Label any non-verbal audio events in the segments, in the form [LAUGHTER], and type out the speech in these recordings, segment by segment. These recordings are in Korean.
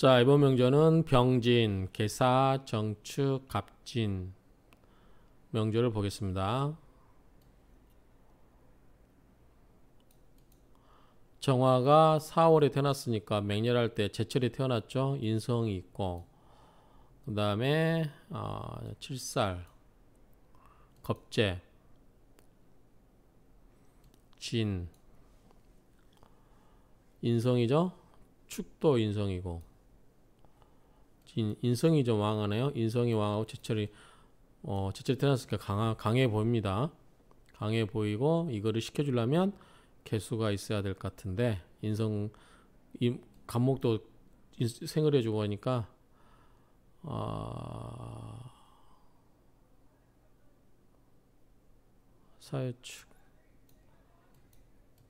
자, 이번 명절은 병진, 개사, 정축, 갑진 명절을 보겠습니다. 정화가 4월에 태어났으니까 맹렬할 때 제철에 태어났죠. 인성이 있고 그 다음에 어, 칠살, 겁재, 진, 인성이죠. 축도 인성이고 인성이 좀 왕하네요. 인성이 왕하고 제철이 어, 제철이 태어났으니까 강하, 강해 보입니다. 강해 보이고 이거를 시켜주려면 개수가 있어야 될 것 같은데 인성 임, 감목도 생을 해주고 하니까 어, 아, 사회축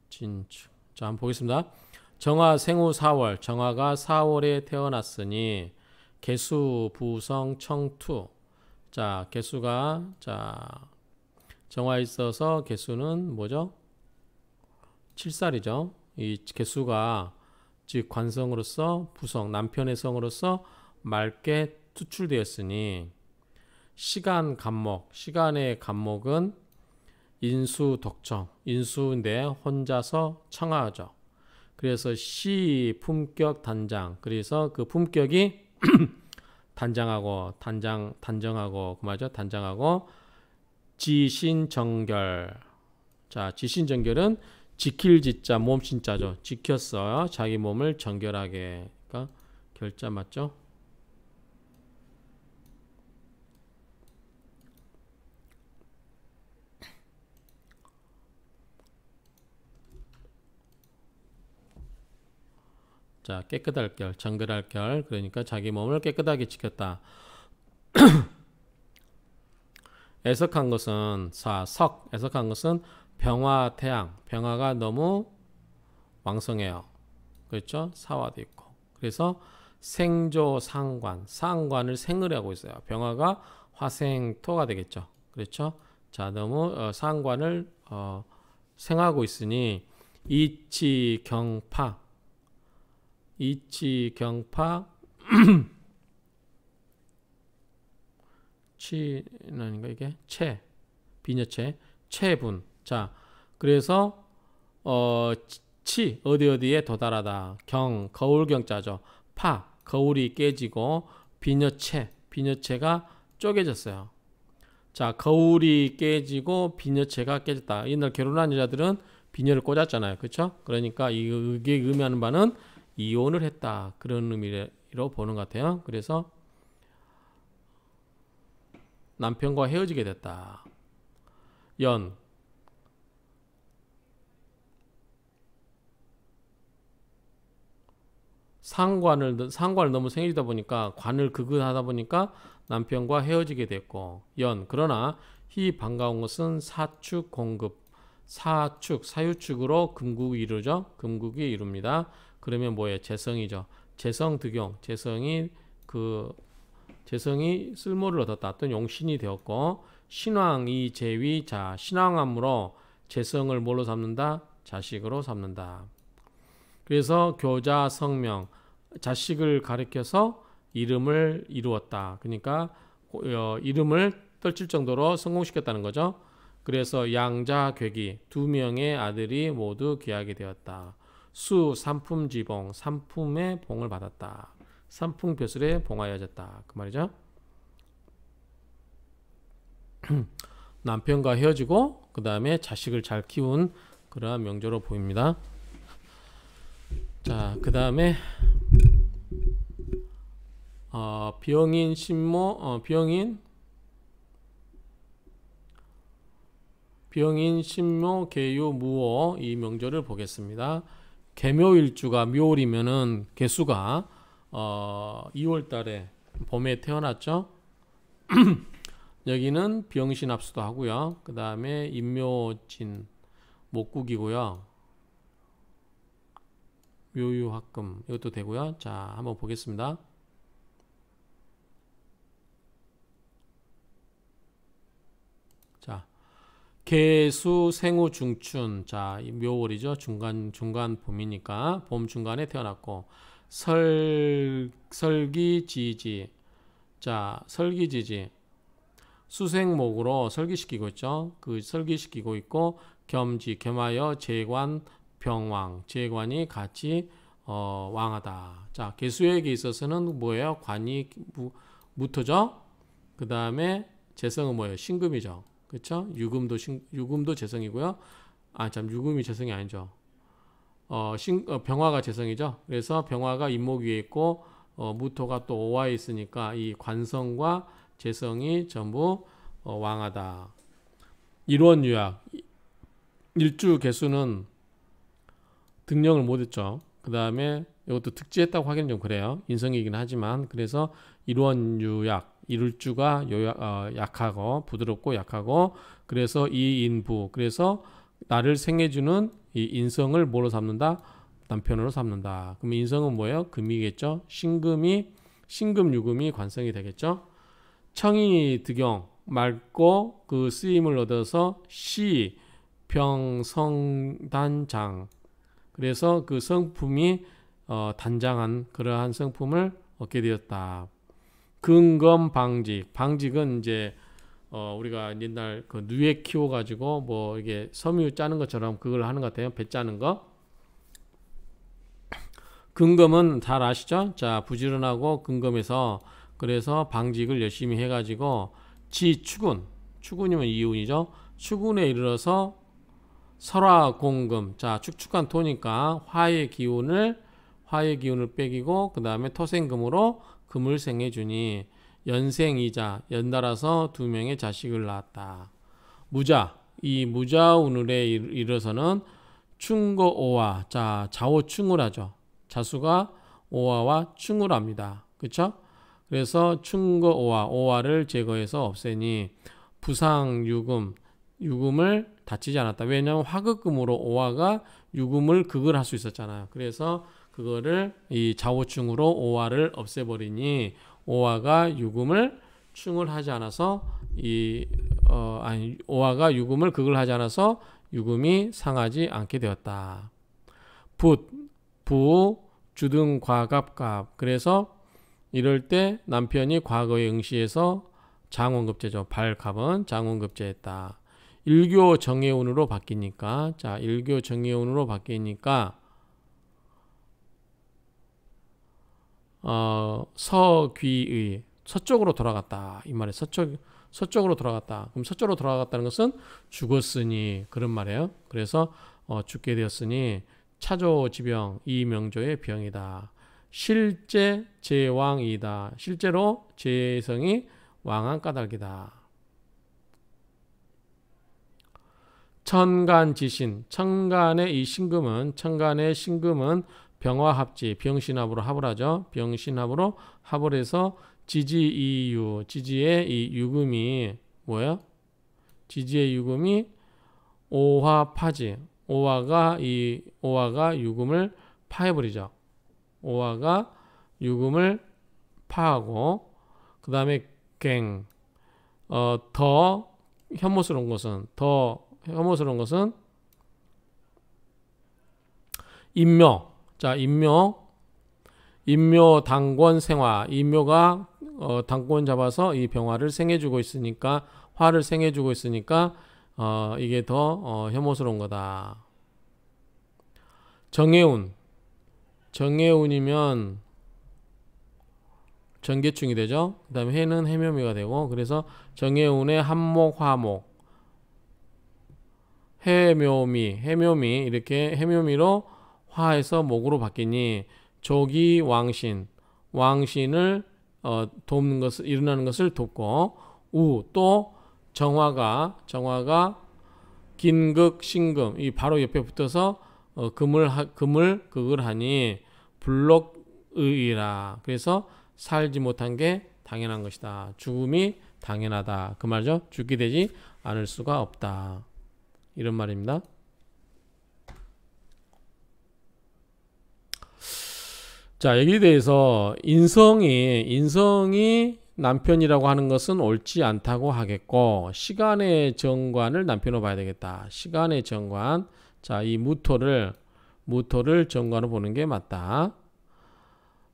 진축 자 한번 보겠습니다. 정화 생후 4월 정화가 4월에 태어났으니 개수, 부성, 청투. 자, 개수가 자 정화에 있어서 개수는 뭐죠? 7살이죠. 이 개수가 즉 관성으로서 부성, 남편의 성으로서 맑게 투출되었으니 시간 간목, 시간의 간목은 인수 덕청, 인수인데 혼자서 청하죠. 그래서 시 품격 단장, 그래서 그 품격이 [CLEARS THROAT] 단장하고 단장 단정하고 그 맞죠? 단장하고 지신정결. 자, 지신정결은 지킬 지자 몸 신자죠. 지켰어요. 자기 몸을 정결하게. 그러니까 결자 맞죠? 자, 깨끗할 결, 정결할 결. 그러니까 자기 몸을 깨끗하게 지켰다. [CLEARS THROAT] 애석한 것은 사, 석. 애석한 것은 병화 태양. 병화가 너무 왕성해요. 그렇죠? 사화도 있고. 그래서 생조 상관. 상관을 생을 하고 있어요. 병화가 화생토가 되겠죠. 그렇죠? 자, 너무 어, 상관을 어, 생하고 있으니 이치 경파 이치 경파 치는 아가 이게 체 비녀체 체분 자 그래서 어 치 어디 어디에 도달하다 경 거울 경자죠 파 거울이 깨지고 비녀체 비녀체가 쪼개졌어요 자 거울이 깨지고 비녀체가 깨졌다 옛날 결혼한 여자들은 비녀를 꽂았잖아요 그렇죠 그러니까 이게 의미하는 바는 이혼을 했다 그런 의미로 보는 것 같아요. 그래서 남편과 헤어지게 됐다. 연 상관을 상관을 너무 생기다 보니까 관을 극은하다 보니까 남편과 헤어지게 됐고 연 그러나 희 반가운 것은 사축 공급 사축 사유축으로 금국이 이루죠 금국이 이룹니다 그러면 뭐예요? 재성이죠. 재성 득용, 재성이 그 재성이 쓸모를 얻었다 또는 용신이 되었고 신왕이 재위 자 신왕함으로 재성을 뭘로 삼는다? 자식으로 삼는다. 그래서 교자 성명 자식을 가리켜서 이름을 이루었다. 그러니까 어, 이름을 떨칠 정도로 성공시켰다는 거죠. 그래서 양자 괴기 두 명의 아들이 모두 귀하게 되었다. 수삼품지봉삼품의 봉을 받았다. 산품벼슬에 봉하여졌다. 그 말이죠. [CLEARS THROAT] 남편과 헤어지고 그 다음에 자식을 잘 키운 그러한 명조로 보입니다. 자, 그 다음에 어, 병인 신모 어, 병인 병인 신모 개유 무어 이 명조를 보겠습니다. 개묘일주가 묘월이면은 개수가 어 2월달에 봄에 태어났죠. [CLEARS THROAT] 여기는 병신합수도 하고요. 그 다음에 임묘진 목국이고요. 묘유합금 이것도 되고요. 자 한번 보겠습니다. 개수 생후 중춘 자 묘월이죠 중간 중간 봄이니까 봄 중간에 태어났고 설 설기지지 자 설기지지 수생목으로 설기시키고 있죠 그 설기시키고 있고 겸지 겸하여 재관 병왕 재관이 같이 어, 왕하다 자 개수에게 있어서는 뭐예요 관이 무, 무토죠 그 다음에 재성은 뭐예요 신금이죠 그렇죠? 유금도 신, 유금도 재성이고요. 아참 유금이 재성이 아니죠. 어, 신, 어, 병화가 재성이죠. 그래서 병화가 임목 위에 있고 어, 무토가 또 오화에 있으니까 이 관성과 재성이 전부 어, 왕하다. 일원 유약 일주 개수는 등령을 못했죠. 그 다음에 이것도 특지했다고 하기좀 그래요. 인성이긴 하지만 그래서 일원 유약 이룰주가 요약, 어, 약하고 부드럽고 약하고 그래서 이 인부 그래서 나를 생해주는 이 인성을 뭐로 삼는다? 남편으로 삼는다. 그럼 인성은 뭐예요? 금이겠죠. 신금이 신금 유금이 관성이 되겠죠. 청이 득영 맑고 그 쓰임을 얻어서 시 병성단장 그래서 그 성품이 어, 단장한 그러한 성품을 얻게 되었다. 근검 방직. 방직은 이제 어 우리가 옛날 그 누에 키워 가지고 뭐 이게 섬유 짜는 것처럼 그걸 하는 것 같아요. 배 짜는 거. 근검은 잘 아시죠? 자, 부지런하고 근검에서 그래서 방직을 열심히 해 가지고 지축은축은이면 이운이죠. 축군에 이르러서 설화 공금. 자, 축축한 토니까 화의 기운을 화의 기운을 빼기고 그 다음에 토생금으로 금을 생해주니 연생이자 연달아서 두 명의 자식을 낳았다. 무자 이 무자 오늘에 이르서는 충거 오와 자 자오 충을 하죠. 자수가 오와와 충을 합니다. 그렇 그래서 충거 오와 오와를 제거해서 없애니 부상 유금 유금을 다치지 않았다. 왜냐하면 화극금으로 오화가 유금을 극을 할 수 있었잖아요. 그래서 그거를 이자오충으로 오화를 없애버리니 오화가 유금을 충을 하지 않아서 이 어, 아니 오화가 유금을 극을 하지 않아서 유금이 상하지 않게 되었다. 붓, 부, 주등 과갑갑. 그래서 이럴 때 남편이 과거의 응시에서 장원급제죠. 발갑은 장원급제했다. 일교 정해운으로 바뀌니까 자 일교 정해운으로 바뀌니까 어, 서귀의 서쪽으로 돌아갔다 이 말에 서쪽 서쪽으로 돌아갔다. 그럼 서쪽으로 돌아갔다는 것은 죽었으니 그런 말이에요. 그래서 어, 죽게 되었으니 차조지병 이명조의 병이다. 실제 제왕이다. 실제로 제성이 왕한 까닭이다. 천간지신, 천간의 이 신금은 천간의 신금은 병화합지, 병신합으로 합을 하죠. 병신합으로 합을 해서 지지이유, 지지의 이 유금이 뭐예요? 지지의 유금이 오화파지, 오화가 이 오화가 유금을 파해버리죠. 오화가 유금을 파하고 그 다음에 갱, 어, 더 혐오스러운 것은 더 혐오스러운 것은 인묘, 자, 임묘임묘 당권 생화. 임묘가 어, 당권 잡아서 이 병화를 생해주고 있으니까 화를 생해주고 있으니까 어, 이게 더 어, 혐오스러운 거다. 정해운. 정해운이면 전개충이 되죠. 그 다음에 해는 해묘미가 되고 그래서 정해운의 한목, 화목 해묘미, 해묘미 이렇게 해묘미로 하에서 목으로 바뀌니 조기 왕신 왕신을 어, 돕는 것을 일어나는 것을 돕고 우 또 정화가 정화가 긴극 신금 이 바로 옆에 붙어서 어, 금을 하, 금을 극을 하니 불록의라 이 그래서 살지 못한 게 당연한 것이다 죽음이 당연하다 그 말이죠 죽게 되지 않을 수가 없다 이런 말입니다. 자, 여기에 대해서 인성이, 인성이 남편이라고 하는 것은 옳지 않다고 하겠고, 시간의 정관을 남편으로 봐야 되겠다. 시간의 정관. 자, 이 무토를, 무토를 정관으로 보는 게 맞다.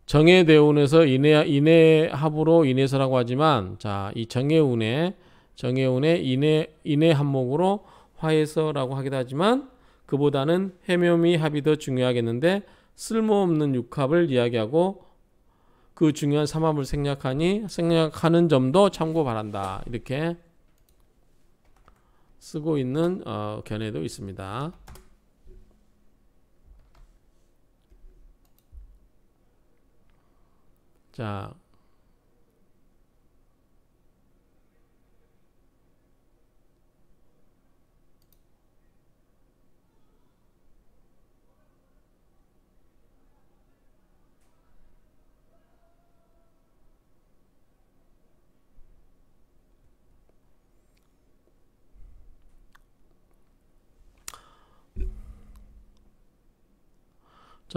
정의 대운에서 인해, 인해 합으로 인해서라고 하지만, 자, 이 정의 운에, 정의 운에 인해, 인해 한목으로 화해서라고 하기도 하지만, 그보다는 해묘미 합이 더 중요하겠는데, 쓸모없는 육합을 이야기하고 그 중요한 삼합을 생략하니 생략하는 점도 참고 바란다. 이렇게 쓰고 있는 어, 견해도 있습니다. 자,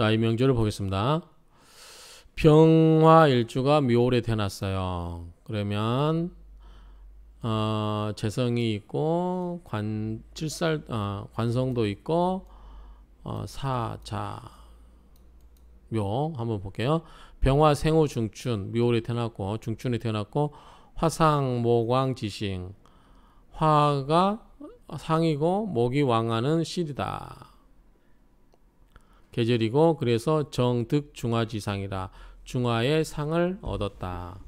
자, 이 명절을 보겠습니다. 병화 일주가 묘월에 태어났어요. 그러면 어, 재성이 있고 관 칠살 어, 관성도 있고 어, 사자 묘 한번 볼게요. 병화 생후 중춘 묘월에 태어났고 중춘에 태어났고 화상 모광 지싱 화가 상이고 목이 왕하는 실이다. 계절이고 그래서 정득 중화지상이라 중화의 상을 얻었다.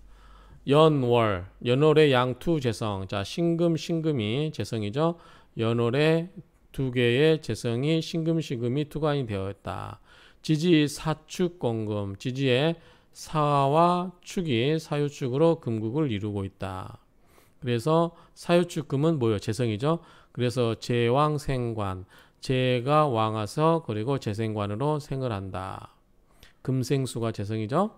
연월 연월의 양투 재성 자 신금 신금이 재성이죠. 연월에 두 개의 재성이 신금 신금이 투관이 되었다. 지지 사축 공금 지지의 사와 축이 사유축으로 금국을 이루고 있다. 그래서 사유축 금은 뭐요 재성이죠. 그래서 제왕생관 제가 왕아서 그리고 재생관으로 생을 한다. 금생수가 재성이죠.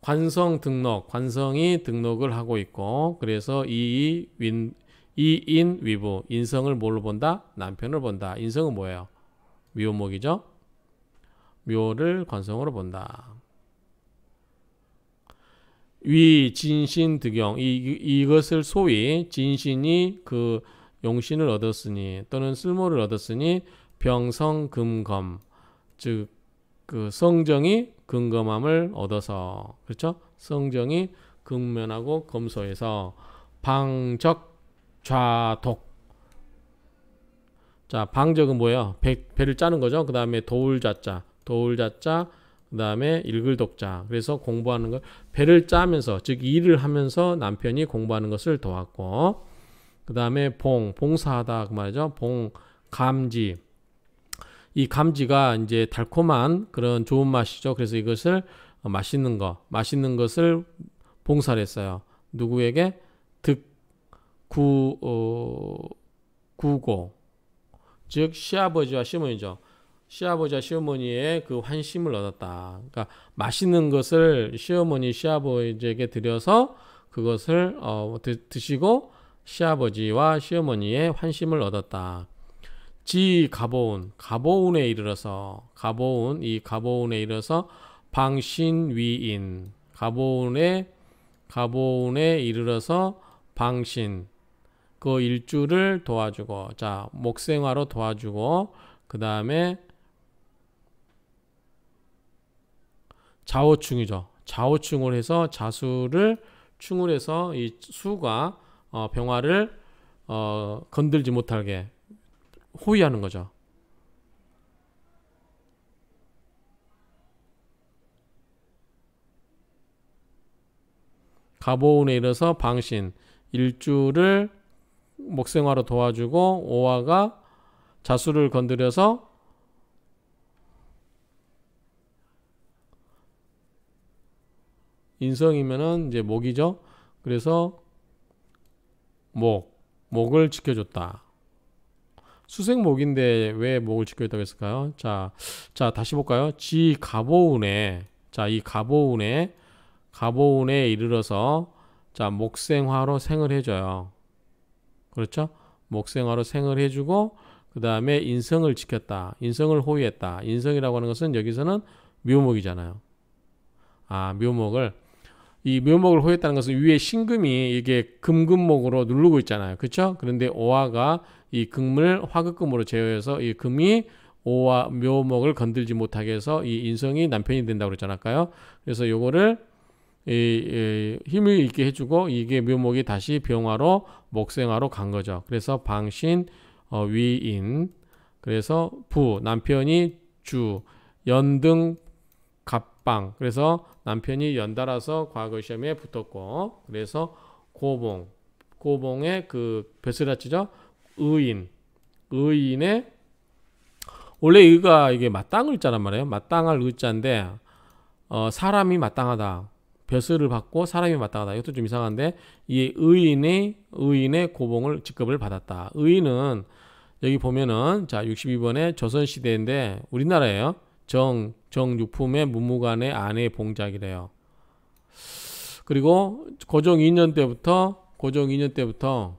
관성 등록, 관성이 등록을 하고 있고 그래서 이 윈, 이인 위부, 인성을 뭘로 본다? 남편을 본다. 인성은 뭐예요? 묘목이죠. 묘를 관성으로 본다. 위 진신 득용 이, 이것을 소위 진신이 그 용신을 얻었으니 또는 쓸모를 얻었으니 병성금검 즉 그 성정이 금검함을 얻어서 그렇죠? 성정이 금면하고 검소해서 방적 좌독 자 방적은 뭐예요? 배, 배를 짜는 거죠. 그 다음에 도울자자 도울자자 그 다음에 일글독자 그래서 공부하는 걸 배를 짜면서 즉 일을 하면서 남편이 공부하는 것을 도왔고 그 다음에 봉, 봉사하다 그 말이죠. 봉, 감지. 이 감지가 이제 달콤한 그런 좋은 맛이죠. 그래서 이것을 어, 맛있는 거, 맛있는 것을 봉사를 했어요. 누구에게? 득, 구, 어, 구고. 즉, 시아버지와 시어머니죠. 시아버지와 시어머니의 그 환심을 얻었다. 그러니까 맛있는 것을 시어머니, 시아버지에게 드려서 그것을 어, 드, 드시고 시아버지와 시어머니의 환심을 얻었다. 지 가보운, 가보운에 이르러서, 가보운, 이 가보운에 이르러서 방신위인, 가보운에, 가보운에 이르러서 방신, 그 일주를 도와주고, 자, 목생화로 도와주고, 그 다음에 자오충이죠. 자오충을 해서 자수를 충을 해서 이 수가 어, 병화를 어, 건들지 못하게 호위하는 거죠. 가보운에 이르서 방신 일주를 목생화로 도와주고 오화가 자수를 건드려서 인성이면은 이제 목이죠. 그래서 목, 목을 지켜줬다. 수생목인데 왜 목을 지켜줬다고 했을까요? 자, 자 다시 볼까요? 지 가보운에 자이 가보운에 가보운에 이르러서 자 목생화로 생을 해줘요. 그렇죠? 목생화로 생을 해주고 그 다음에 인성을 지켰다. 인성을 호위했다. 인성이라고 하는 것은 여기서는 묘목이잖아요. 아 묘목을 이 묘목을 호했다는 것은 위에 신금이 이게 금금목으로 누르고 있잖아요. 그렇죠? 그런데 오화가 이 금을 화극금으로 제어해서 이 금이 오화 묘목을 건들지 못하게 해서 이 인성이 남편이 된다고 그랬잖아요. 까요 그래서 요거를 이, 이, 힘을 있게 해주고 이게 묘목이 다시 병화로 목생화로 간 거죠. 그래서 방신 어, 위인 그래서 부 남편이 주 연등 각방 그래서 남편이 연달아서 과거 시험에 붙었고 그래서 고봉 고봉의 그 베스라치죠 의인 의인의 원래 의가 이게 마땅을 자란 말이에요 마땅할 의자인데 어, 사람이 마땅하다 벼슬을 받고 사람이 마땅하다 이것도 좀 이상한데 이 의인의 의인의 고봉을 직급을 받았다 의인은 여기 보면은 자 62번에 조선시대인데 우리나라예요 정, 정육품의 문무관의 아내 봉작이래요. 그리고 고종 2년 때부터 고종 2년 때부터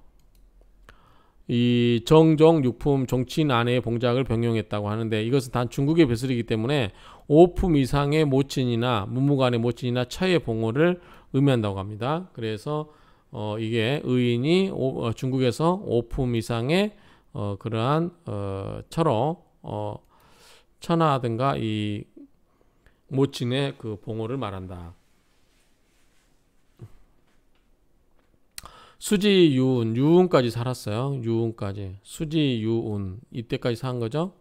이 정종 육품 정치인 의 봉작을 변경했다고 하는데 이것은 단 중국의 배설이기 때문에 5품 이상의 모친이나 문무관의 모친이나 차의 봉호를 의미한다고 합니다. 그래서 어 이게 의인이 오, 어, 중국에서 5품 이상의 어, 그러한 어, 차로 어, 천하든가이 모친의 그 봉호를 말한다. 수지 유운 유운까지 살았어요. 유운까지 수지 유운 이때까지 산 거죠.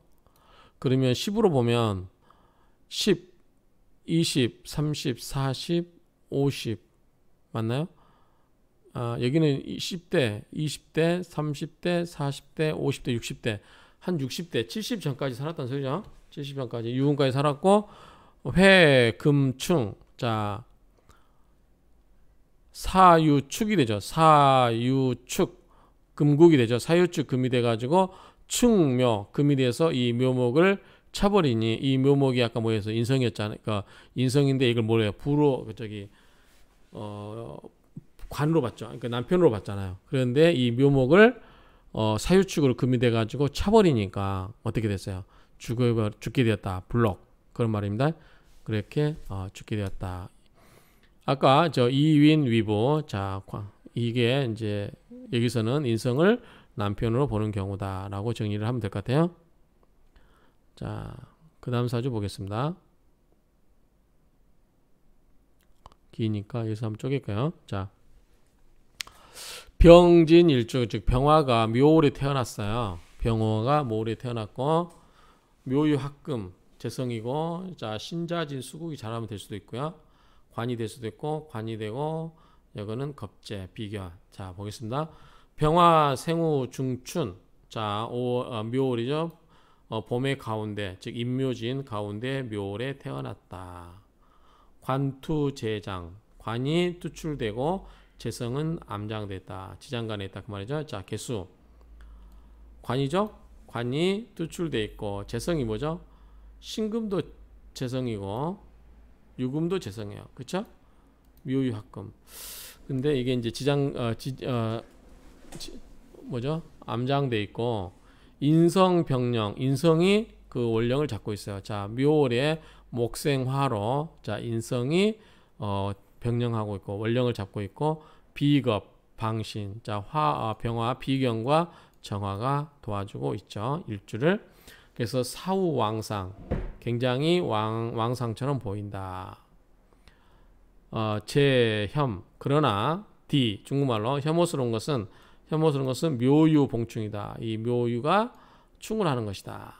그러면 10으로 보면 10, 20, 30, 40, 50 맞나요? 아, 여기는 10대, 20대, 30대, 40대, 50대, 60대 한 60대, 70 전까지 살았단 소리죠. 70년까지 유흥까지 살았고 회, 금, 충. 자. 사유축이 되죠. 사유축 금국이 되죠. 사유축 금이 돼 가지고 충묘 금이 돼서 이 묘목을 차버리니 이 묘목이 아까 뭐해서 인성이었잖아요. 그러니까 인성인데 이걸 뭐래요? 부로 그 저기 어 관으로 봤죠. 그러니까 남편으로 봤잖아요. 그런데 이 묘목을 어 사유축으로 금이 돼 가지고 차버리니까 어떻게 됐어요? 죽어 죽게 되었다. 블록 그런 말입니다. 그렇게 어, 죽게 되었다. 아까 저 이윈 위보 자 이게 이제 여기서는 인성을 남편으로 보는 경우다라고 정리를 하면 될 것 같아요. 자, 그 다음 사주 보겠습니다. 기니까 여기서 한번 쪼갤까요? 자, 병진 일주, 즉 병화가 묘월에 태어났어요. 병화가 모월에 태어났고 묘유 합금 재성이고 자 신자진 수국이 잘하면 될 수도 있고요. 관이 될 수도 있고 관이 되고 이거는 겁재 비견. 자 보겠습니다. 병화 생후 중춘 자 오, 어, 묘월이죠. 어, 봄의 가운데 즉 임묘진 가운데 묘월에 태어났다. 관투재장 관이 투출되고 재성은 암장됐다. 지장간에 있다 그 말이죠. 자 개수 관이죠. 관이 도출돼 있고 재성이 뭐죠? 신금도 재성이고 유금도 재성이에요. 그렇죠? 묘유합금. 근데 이게 이제 지장 어, 지, 어, 지, 뭐죠? 암장돼 있고 인성 병령 인성이 그 원령을 잡고 있어요. 자 묘월에 목생화로 자 인성이 어, 병령하고 있고 원령을 잡고 있고 비겁 방신 자화 어, 병화 비경과 정화가 도와주고 있죠. 일주를. 그래서 사후 왕상. 굉장히 왕, 왕상처럼 보인다. 어, 제혐. 그러나, 디. 중국말로 혐오스러운 것은, 혐오스러운 것은 묘유 봉충이다. 이 묘유가 충을 하는 것이다.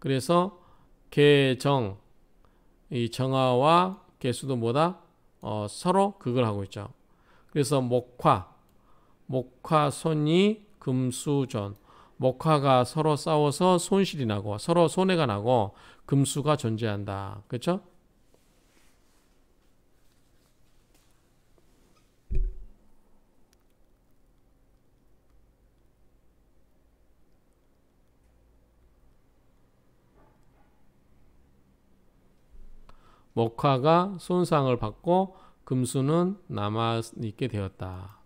그래서, 개정. 이 정화와 개수도 뭐다? 어, 서로 그걸 하고 있죠. 그래서 목화. 목화 손이 금수전 목화가 서로 싸워서 손실이 나고 서로 손해가 나고 금수가 존재한다. 그렇죠? 목화가 손상을 받고 금수는 남아 있게 되었다.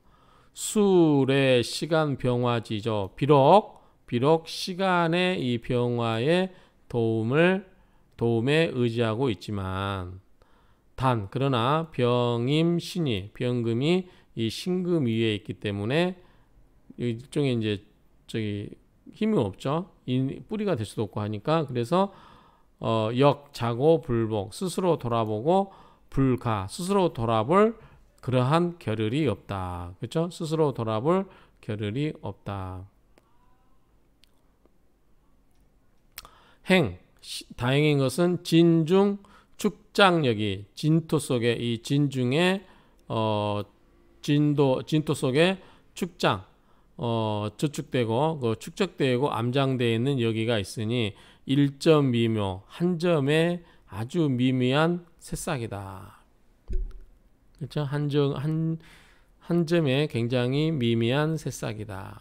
술의 시간 병화지죠. 비록 비록 시간의 이 병화에 도움을 도움에 의지하고 있지만 단 그러나 병임 신이 병금이 이 신금 위에 있기 때문에 일종의 이제 저기 힘이 없죠. 뿌리가 될 수도 없고 하니까 그래서 어, 역 자고 불복 스스로 돌아보고 불가 스스로 돌아볼 그러한 겨를이 없다. 그렇죠? 스스로 돌아볼 결을이 없다. 행 다행인 것은 진중 축장력이 진토 속에 이 진중의 어 진도 진토 속에 축장 어 저축되고 그 축적되고 암장되어 있는 여기가 있으니 1점 미묘 한 점의 아주 미미한 새싹이다. 그렇죠? 한정 한한 점에 굉장히 미미한 새싹이다.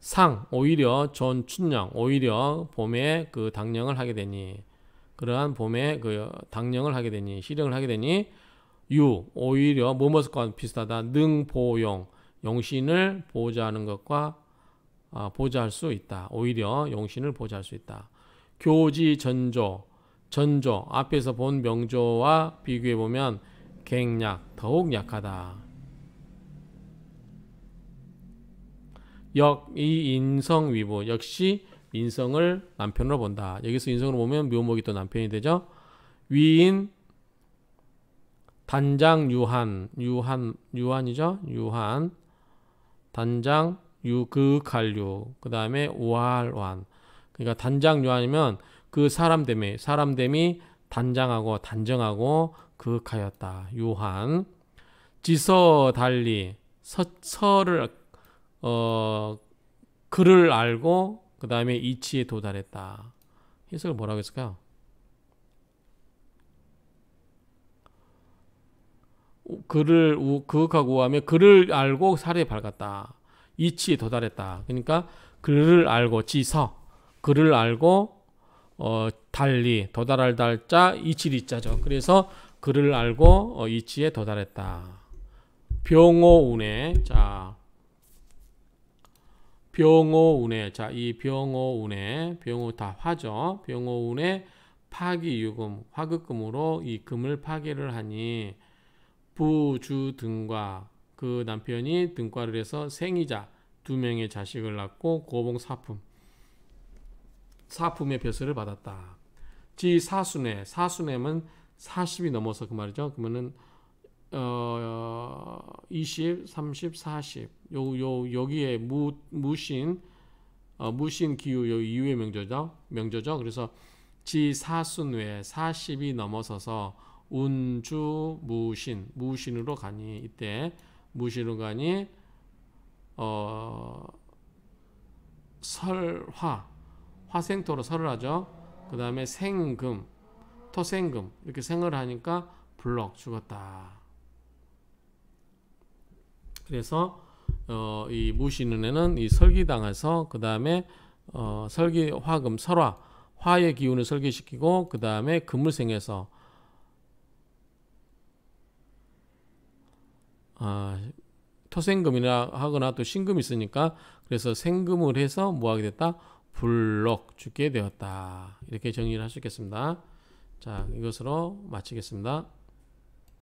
상 오히려 전춘령 오히려 봄에 그 당령을 하게 되니 그러한 봄에 그 당령을 하게 되니 실령을 하게 되니 유 오히려 뭐뭐과 비슷하다 능보용 용신을 보호자하는 것과 아, 보호자할 수 있다 오히려 용신을 보호자할 수 있다 교지전조 전조 앞에서 본 명조와 비교해 보면 갱약 더욱 약하다. 역이 인성 위부 역시 인성을 남편으로 본다. 여기서 인성으로 보면 묘목이 또 남편이 되죠. 위인 단장 유한 유한 유한이죠. 유한 단장 유극할류 그 다음에 오할완 그러니까 단장 유한이면 그 사람 됨에 사람 됨이 단장하고 단정하고 그윽하였다. 요한 지서 달리 서서를 어 글을 알고 그 다음에 이치에 도달했다. 해석을 뭐라고 했을까요? 그를 그윽하고 하며 그를 알고 사례 밝았다. 이치에 도달했다. 그러니까 그를 알고 지서 그를 알고 어, 달리 도달할 달자 이치리자죠 그래서 그를 알고 어, 이치에 도달했다. 병오운에 자 병오운에 자이 병오운에 병오 다 화죠. 병오운에 파기유금 화극금으로 이 금을 파기를 하니 부주 등과 그 남편이 등과를 해서 생이자 두 명의 자식을 낳고 고봉 사품 사품의 벼슬을 받았다. 지 사순에 사순에는 40이 넘어서 그 말이죠. 그러면은 어 20, 30, 40. 요요 여기에 무 무신 어, 무신 기후 요 이후의 명조죠. 명조죠. 그래서 지 사순에 40이 넘어서서 운주 무신 무신으로 가니 이때 무신으로 가니 어 설화 화생토로 설을 하죠. 그 다음에 생금, 토생금 이렇게 생을 하니까 블럭 죽었다. 그래서 어, 이 무신은에는 이 설기당해서 그 다음에 어, 설기 화금 설화 화의 기운을 설계시키고 그 다음에 금물생에서 아, 토생금이라 하거나 또 신금이 있으니까 그래서 생금을 해서 뭐 하게 됐다? 블럭 죽게 되었다. 이렇게 정리를 할 수 있겠습니다. 자, 이것으로 마치겠습니다.